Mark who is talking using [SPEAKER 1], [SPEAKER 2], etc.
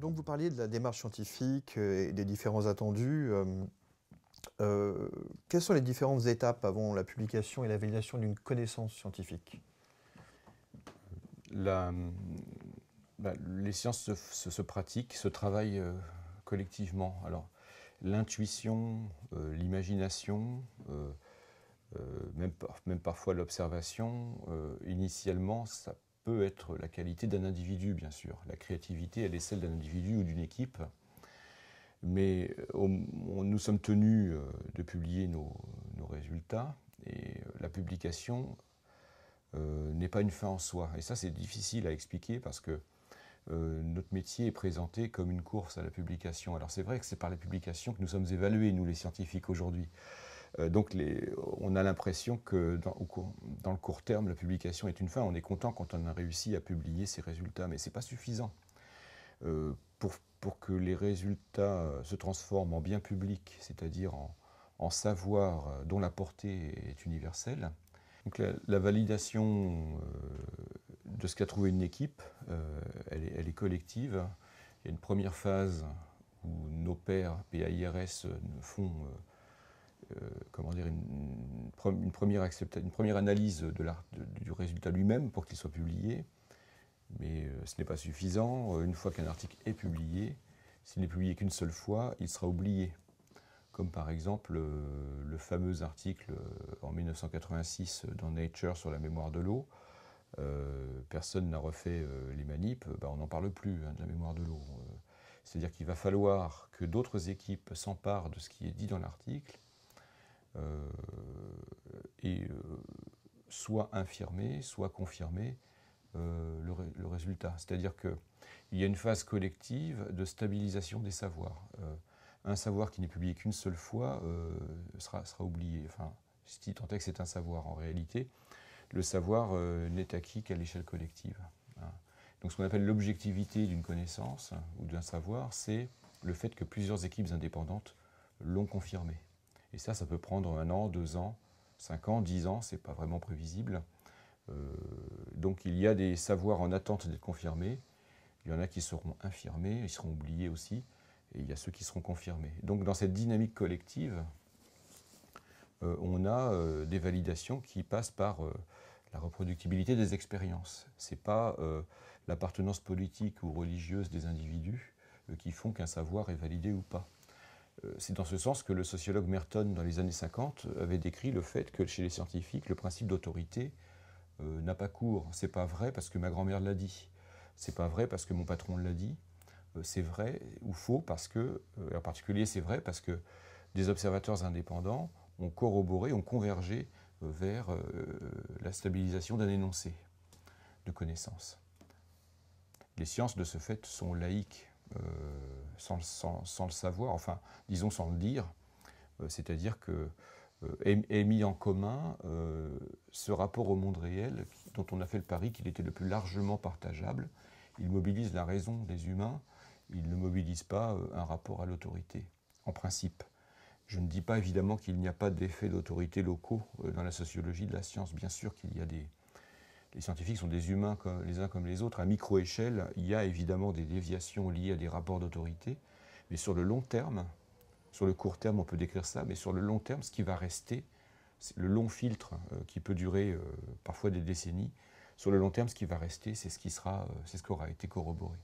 [SPEAKER 1] donc vous parliez de la démarche scientifique euh, et des différents attendus. Euh, euh, quelles sont les différentes étapes avant la publication et la validation d'une connaissance scientifique bah, Les sciences se, pratiquent, se travaillent collectivement. Alors, l'intuition, l'imagination, même, même, parfois l'observation, initialement, ça être la qualité d'un individu, bien sûr. La créativité, elle est celle d'un individu ou d'une équipe. Mais euh, nous sommes tenus euh, de publier nos, résultats et euh, la publication n'est pas une fin en soi. Et ça, c'est difficile à expliquer parce que notre métier est présenté comme une course à la publication. Alors c'est vrai que c'est par la publication que nous sommes évalués, nous les scientifiques, aujourd'hui. Euh, donc les, on a l'impression que dans, le court terme, la publication est une fin. On est content quand on a réussi à publier ses résultats, mais ce n'est pas suffisant. Euh, pour, que les résultats euh, se transforment en bien public, c'est-à-dire en, savoir dont la portée est universelle, donc la, validation de ce qu'a trouvé une équipe, elle, est, elle, est, collective. Il y a une première phase où nos pairs PAIRS font euh, comment dire, une, une, première analyse du résultat lui-même pour qu'il soit publié. Mais euh, ce n'est pas suffisant. Euh, une fois qu'un article est publié, s'il n'est publié qu'une seule fois, il sera oublié. Comme par exemple le fameux article en 1986 dans Nature sur la mémoire de l'eau. personne n'a refait les manipes, bah, on n'en parle plus hein, de la mémoire de l'eau. C'est-à-dire qu'il va falloir que d'autres équipes s'emparent de ce qui est dit dans l'article euh, et euh, soit infirmer, soit confirmer euh, le, résultat. C'est-à-dire qu'il y a une phase collective de stabilisation des savoirs. un savoir qui n'est publié qu'une seule fois sera, oublié. Enfin, si tant est que c'est un savoir en réalité, le savoir n'est acquis qu'à l'échelle collective. Hein. Donc ce qu'on appelle l'objectivité d'une connaissance hein, ou d'un savoir, c'est le fait que plusieurs équipes indépendantes l'ont confirmé. Et ça, ça peut prendre un an, deux ans, cinq ans, dix ans, c'est pas vraiment prévisible. Euh, donc il y a des savoirs en attente d'être confirmés. Il y en a qui seront infirmés, ils seront oubliés aussi, et il y a ceux qui seront confirmés. Donc dans cette dynamique collective, euh, on a euh, des validations qui passent par la reproductibilité des expériences. Ce n'est pas l'appartenance politique ou religieuse des individus qui font qu'un savoir est validé ou pas. Euh, c'est dans ce sens que le sociologue Merton, dans les années 50, avait décrit le fait que chez les scientifiques, le principe d'autorité euh, n'a pas cours. C'est pas vrai parce que ma grand-mère l'a dit. C'est pas vrai parce que mon patron l'a dit. Euh, c'est vrai ou faux parce que, en particulier, c'est vrai parce que des observateurs indépendants ont corroboré, ont convergé vers la stabilisation d'un énoncé de connaissances. Les sciences, de ce fait, sont laïques euh, sans, le savoir, enfin, disons sans le dire. Euh, c'est-à-dire que euh, est, mis en commun ce rapport au monde réel dont on a fait le pari qu'il était le plus largement partageable. Il mobilise la raison des humains, il ne mobilise pas un rapport à l'autorité, en principe. Je ne dis pas évidemment qu'il n'y a pas d'effet d'autorité locaux dans la sociologie de la science, bien sûr qu'il y a des, les scientifiques sont des humains comme, les uns comme les autres. À micro-échelle, il y a évidemment des déviations liées à des rapports d'autorité, mais sur le long terme, sur le court terme, on peut décrire ça, mais sur le long terme, ce qui va rester, c'est le long filtre euh, qui peut durer euh, parfois des décennies. Sur le long terme, ce qui va rester, c'est ce qui sera, euh, c'est ce qui aura été corroboré.